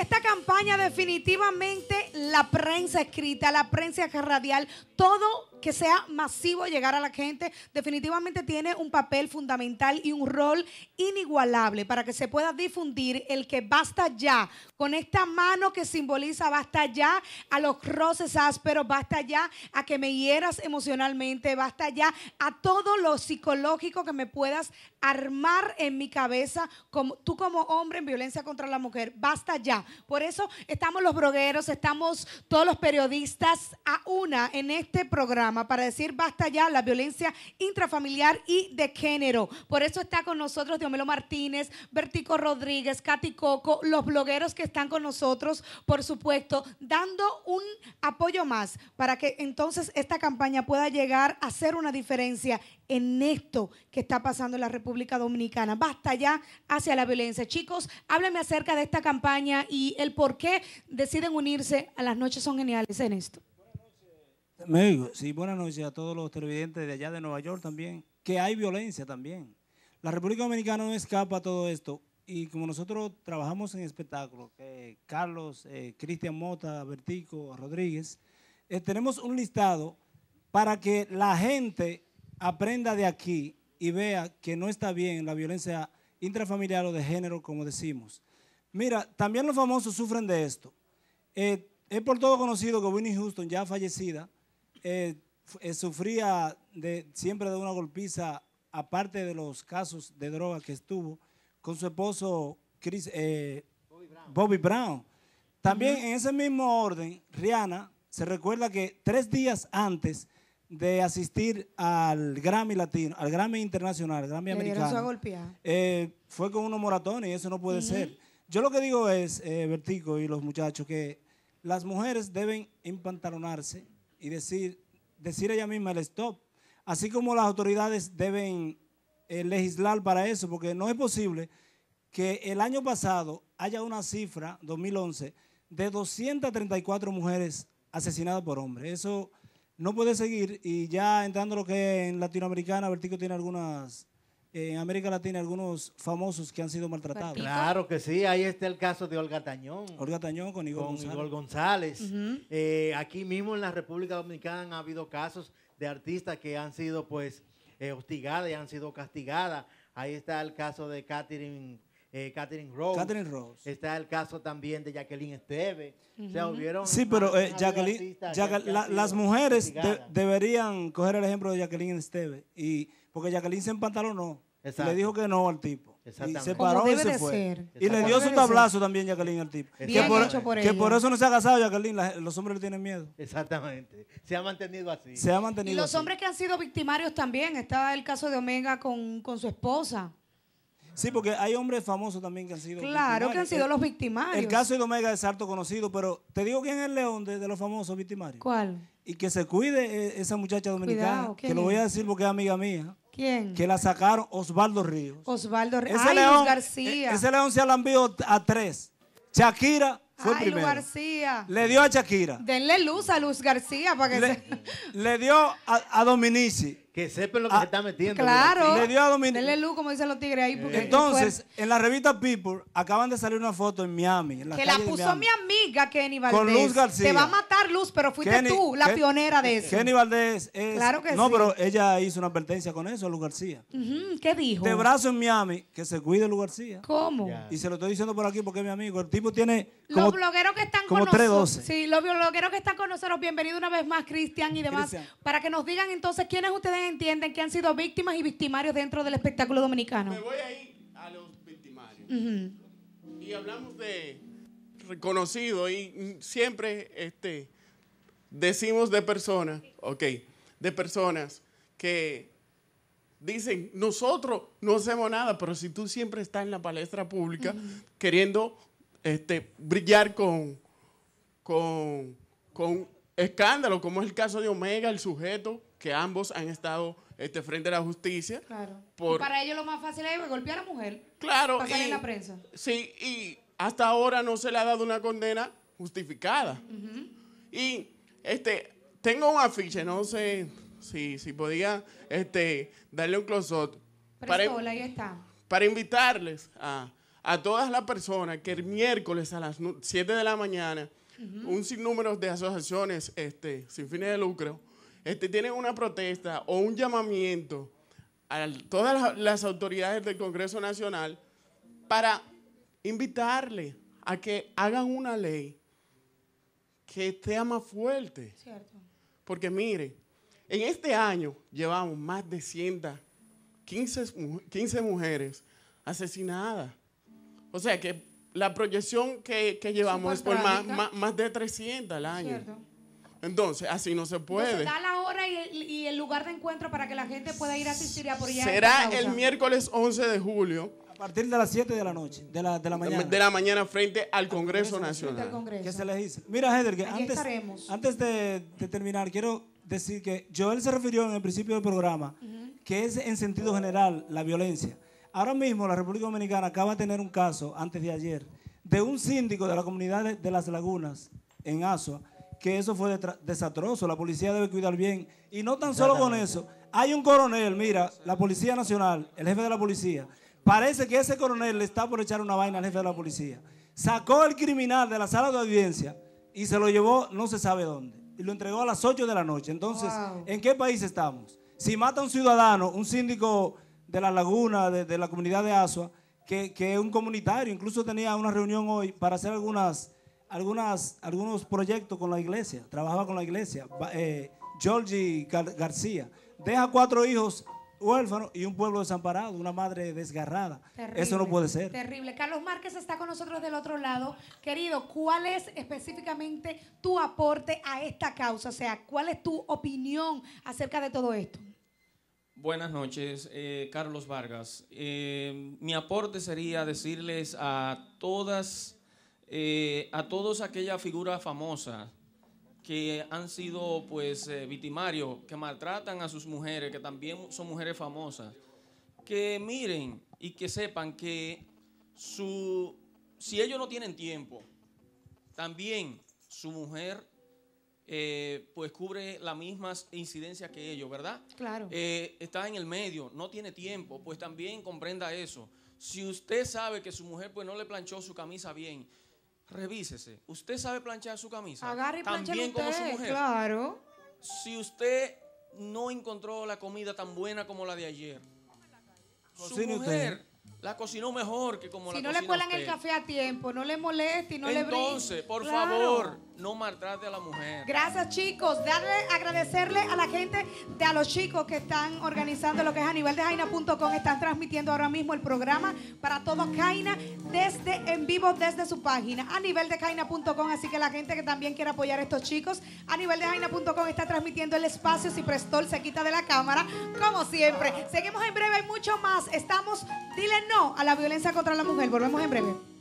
esta campaña definitivamente la prensa escrita, la prensa radial, todo que sea masivo llegar a la gente, definitivamente tiene un papel fundamental y un rol inigualable para que se pueda difundir el que basta ya, con esta mano que simboliza basta ya a los roces ásperos, basta ya a que me hieras emocionalmente, basta ya a todo lo psicológico que me puedas armar en mi cabeza, como, tú como hombre en violencia contra la mujer, basta ya. Por eso estamos los brogueros, estamos todos los periodistas a una en este programa para decir basta ya la violencia intrafamiliar y de género. Por eso está con nosotros Diomelo Martínez, Vertico Rodríguez, Katy Coco, los blogueros que están con nosotros, por supuesto, dando un apoyo más para que entonces esta campaña pueda llegar a hacer una diferencia en esto que está pasando en la República Dominicana. Basta ya hacia la violencia. Chicos, háblame acerca de esta campaña y el por qué deciden unirse a las noches son geniales en esto sí, buenas noches a todos los televidentes de allá de Nueva York también, que hay violencia también. La República Dominicana no escapa a todo esto. Y como nosotros trabajamos en espectáculos, Carlos, eh, Cristian Mota, Bertico, Rodríguez, eh, tenemos un listado para que la gente aprenda de aquí y vea que no está bien la violencia intrafamiliar o de género, como decimos. Mira, también los famosos sufren de esto. Eh, es por todo conocido que Winnie Houston, ya fallecida, eh, eh, sufría de, siempre de una golpiza, aparte de los casos de droga que estuvo, con su esposo eh, Bobby, Brown. También en ese mismo orden, Rihanna se recuerda que tres días antes de asistir al Grammy Latino, al Grammy Internacional, al Grammy Americano, fue con unos moratones y eso no puede ser. Yo lo que digo es, Vertico y los muchachos, que las mujeres deben empantalonarse y decir, decir ella misma el stop. Así como las autoridades deben eh, legislar para eso, porque no es posible que el año pasado haya una cifra, 2011, de 234 mujeres asesinadas por hombres. Eso no puede seguir y ya entrando lo que en Latinoamericana, Vertigo tiene algunas en América Latina algunos famosos que han sido maltratados. Claro que sí, ahí está el caso de Olga Tañón. Olga Tañón con Igor González. Eh, aquí mismo en la República Dominicana han habido casos de artistas que han sido pues eh, hostigadas y han sido castigadas. Ahí está el caso de Catherine eh, Catherine Rose. Está el caso también de Jacqueline Esteve se sí, pero Jacqueline, las mujeres deberían coger el ejemplo de Jacqueline Esteve Y, porque Jacqueline se no le dijo que no al tipo. Y se paró y se fue. Y le dio su tablazo también, Jacqueline, al tipo. que, por, eso no se ha casado, Jacqueline. los hombres le tienen miedo. Exactamente. Se ha mantenido así. Se ha mantenido Y los hombres que han sido victimarios también. Estaba el caso de Omega con, su esposa. Sí, porque hay hombres famosos también que han sido. Claro, que han sido los victimarios. El caso de Omega es alto conocido, pero te digo quién es el león de, los famosos victimarios. ¿Cuál? Y que se cuide eh, esa muchacha dominicana, que lo voy a decir porque es amiga mía. ¿Quién? Que la sacaron Osvaldo Ríos. Osvaldo Ríos. León, García. E-, ese León se alambió a tres. Shakira fue primero. Luz García. Le dio a Shakira. Denle luz a Luz García para que le, se... le dio a Dominici. Que sepan lo que ah, se está metiendo. Claro. Le dio a Dele luz, como dicen los tigres ahí. Eh. Entonces, en la revista People acaban de salir una foto en Miami. que la puso mi amiga Kenny Valdés. Con Luz García. Te va a matar Luz, pero fuiste tú la pionera de eso. Kenny Valdés es. Claro que no, sí. No, pero ella hizo una advertencia con eso a Luz García. ¿Qué dijo? De brazo en Miami, que se cuide Luz García. ¿Cómo? Y se lo estoy diciendo por aquí porque es mi amigo. El tipo tiene. Como, los blogueros que están con nosotros. Sí, los blogueros que están con nosotros. Bienvenido una vez más, Cristian y demás. Para que nos digan entonces quiénes ustedes entienden que han sido víctimas y victimarios dentro del espectáculo dominicano. Me voy ir a los victimarios. Y hablamos de reconocido y siempre este, decimos de personas, ok, de personas que dicen, nosotros no hacemos nada, pero si tú siempre estás en la palestra pública queriendo este, brillar con, con, con escándalo, como es el caso de Omega, el sujeto, que ambos han estado este, frente a la justicia. Y para ellos lo más fácil es golpear a la mujer. Claro. Para y, en la prensa. Sí, y hasta ahora no se le ha dado una condena justificada. Y este, tengo un afiche, no sé si, si podía este, darle un close-up. Para, está. Para invitarles a, a todas las personas que el miércoles a las 7 de la mañana un sinnúmero de asociaciones este, sin fines de lucro, este, tienen una protesta o un llamamiento a todas las autoridades del Congreso Nacional para invitarle a que hagan una ley que sea más fuerte. Porque mire, en este año llevamos más de 115 15 mujeres asesinadas. O sea que la proyección que, que llevamos es por más, más, de 300 al año. Entonces, así no se puede. ¿Se da la hora y el, lugar de encuentro para que la gente pueda ir a asistir por allá? Será el miércoles 11 de julio. A partir de las 7 de la noche, de la, de la mañana. De la mañana frente al Congreso, Nacional. se les dice. Mira, Heather, antes, antes de, terminar, quiero decir que Joel se refirió en el principio del programa que es en sentido general la violencia. Ahora mismo la República Dominicana acaba de tener un caso, antes de ayer, de un síndico de la comunidad de, Las Lagunas, en Asua, que eso fue desastroso. La policía debe cuidar bien. Y no tan solo con eso. Hay un coronel, mira, la Policía Nacional, el jefe de la policía. Parece que ese coronel le está por echar una vaina al jefe de la policía. Sacó al criminal de la sala de audiencia y se lo llevó no se sabe dónde. Y lo entregó a las 8 de la noche. Entonces, ¿en qué país estamos? Si mata a un ciudadano, un síndico de la laguna, de, la comunidad de Asua, que, que, es un comunitario, incluso tenía una reunión hoy para hacer algunas, algunas, algunos proyectos con la iglesia, trabajaba con la iglesia, eh, Georgie García, deja cuatro hijos huérfanos y un pueblo desamparado, una madre desgarrada. Eso no puede ser. Terrible. Carlos Márquez está con nosotros del otro lado. Querido, ¿cuál es específicamente tu aporte a esta causa? O sea, ¿cuál es tu opinión acerca de todo esto? Buenas noches, eh, Carlos Vargas. Eh, mi aporte sería decirles a todas, eh, a todos aquellas figuras famosas que han sido pues victimarios, que maltratan a sus mujeres, que también son mujeres famosas, que miren y que sepan que su, si ellos no tienen tiempo, también su mujer eh, pues cubre la misma incidencia que ellos, ¿verdad? Claro. Eh, está en el medio, no tiene tiempo, pues también comprenda eso. Si usted sabe que su mujer pues no le planchó su camisa bien, revísese. ¿Usted sabe planchar su camisa? Agarre y También como su mujer. Claro. Si usted no encontró la comida tan buena como la de ayer, su mujer usted? la cocinó mejor que como la no Si no le cuelan el café a tiempo, no le moleste y no le brinde Entonces, por favor, no maltrate a la mujer. Gracias chicos, darle, agradecerle a la gente, de, a los chicos que están organizando lo que es a nivel de Jaina.com, están transmitiendo ahora mismo el programa para todos Jaina desde en vivo desde su página, a nivel de Jaina.com, así que la gente que también quiere apoyar a estos chicos, a nivel de Jaina.com está transmitiendo el espacio, si Prestol se quita de la cámara, como siempre. Seguimos en breve, hay mucho más, estamos, dile no a la violencia contra la mujer, volvemos en breve.